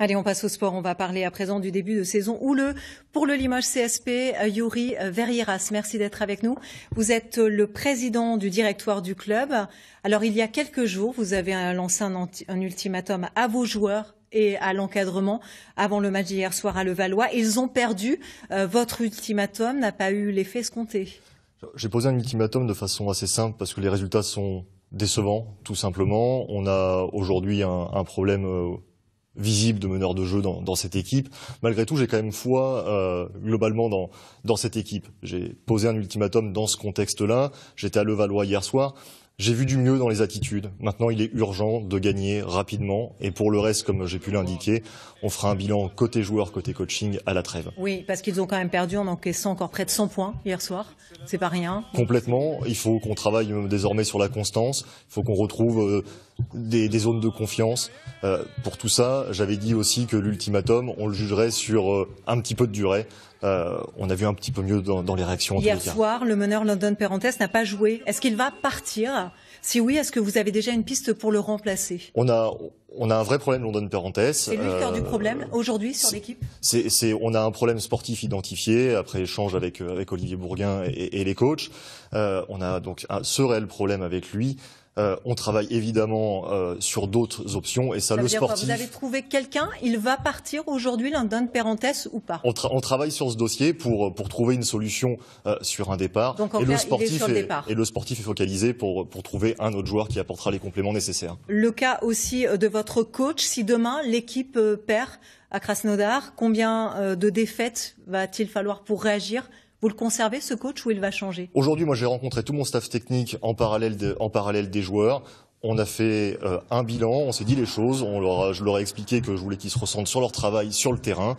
Allez, on passe au sport. On va parler à présent du début de saison le pour le Limoges CSP. Euh, Yuri euh, Verrieras, merci d'être avec nous. Vous êtes euh, le président du directoire du club. Alors, il y a quelques jours, vous avez lancé un, ultimatum à vos joueurs et à l'encadrement avant le match d'hier soir à Levallois. Ils ont perdu. votre ultimatum n'a pas eu l'effet escompté. J'ai posé un ultimatum de façon assez simple parce que les résultats sont décevants, tout simplement. On a aujourd'hui un problème visible de meneur de jeu dans, cette équipe. Malgré tout, j'ai quand même foi euh, globalement dans, dans cette équipe. J'ai posé un ultimatum dans ce contexte-là. J'étais à Levallois hier soir. J'ai vu du mieux dans les attitudes. Maintenant, il est urgent de gagner rapidement. Et pour le reste, comme j'ai pu l'indiquer, on fera un bilan côté joueur, côté coaching à la trêve. Oui, parce qu'ils ont quand même perdu en encaissant encore près de 100 points hier soir. C'est pas rien. Complètement. Il faut qu'on travaille euh, désormais sur la constance. Il faut qu'on retrouve euh, des, zones de confiance. Euh, pour tout ça, j'avais dit aussi que l'ultimatum, on le jugerait sur un petit peu de durée. on a vu un petit peu mieux dans, les réactions. Hier soir, le meneur London Perantes n'a pas joué. Est-ce qu'il va partir si oui, est-ce que vous avez déjà une piste pour le remplacer On a un vrai problème London Parenthèse. C'est lui le cœur du euh, problème aujourd'hui sur l'équipe C'est on a un problème sportif identifié après échange avec euh, Olivier Bourguin et, les coachs. Euh, on a donc un, ah, ce problème avec lui. Euh, on travaille évidemment euh, sur d'autres options et ça, le sportif. vous avez trouvé quelqu'un, il va partir aujourd'hui une parenthèse ou pas on, travaille sur ce dossier pour euh, pour trouver une solution sur un départ. et, le sportif est et le sportif est focalisé pour pour trouver un autre joueur qui apportera les compléments nécessaires. Le cas aussi de votre coach, si demain l'équipe perd à Krasnodar, combien de défaites va-t-il falloir pour réagir vous le conservez ce coach ou il va changer Aujourd'hui, moi j'ai rencontré tout mon staff technique en parallèle, de, en parallèle des joueurs. On a fait euh, un bilan, on s'est dit les choses, on leur je leur ai expliqué que je voulais qu'ils se ressentent sur leur travail, sur le terrain.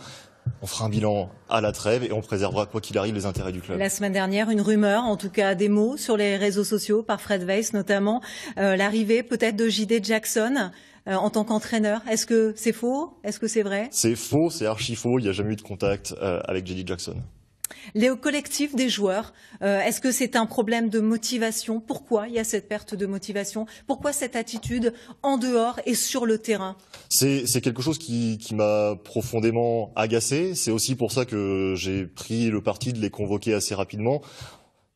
On fera un bilan à la trêve et on préservera, quoi qu'il arrive, les intérêts du club. La semaine dernière, une rumeur, en tout cas des mots sur les réseaux sociaux, par Fred Weiss notamment, euh, l'arrivée peut-être de JD Jackson euh, en tant qu'entraîneur. Est-ce que c'est faux Est-ce que c'est vrai C'est faux, c'est archi faux. Il n'y a jamais eu de contact avec JD Jackson les collectifs des joueurs, euh, est-ce que c'est un problème de motivation Pourquoi il y a cette perte de motivation Pourquoi cette attitude en dehors et sur le terrain C'est quelque chose qui, qui m'a profondément agacé. C'est aussi pour ça que j'ai pris le parti de les convoquer assez rapidement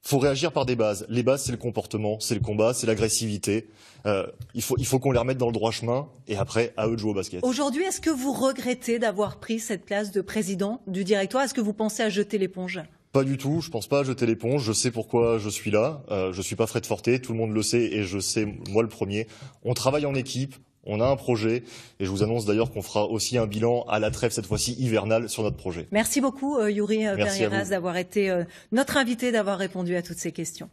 faut réagir par des bases. Les bases, c'est le comportement, c'est le combat, c'est l'agressivité. Euh, il faut, qu'on les remette dans le droit chemin et après, à eux de jouer au basket. Aujourd'hui, est-ce que vous regrettez d'avoir pris cette place de président du directoire Est-ce que vous pensez à jeter l'éponge pas du tout, je pense pas à jeter l'éponge, je sais pourquoi je suis là, Je euh, je suis pas Fred Forté, tout le monde le sait et je sais, moi le premier. On travaille en équipe, on a un projet et je vous annonce d'ailleurs qu'on fera aussi un bilan à la trêve, cette fois-ci hivernale, sur notre projet. Merci beaucoup, euh, Yuri euh, Perieras, d'avoir été euh, notre invité, d'avoir répondu à toutes ces questions.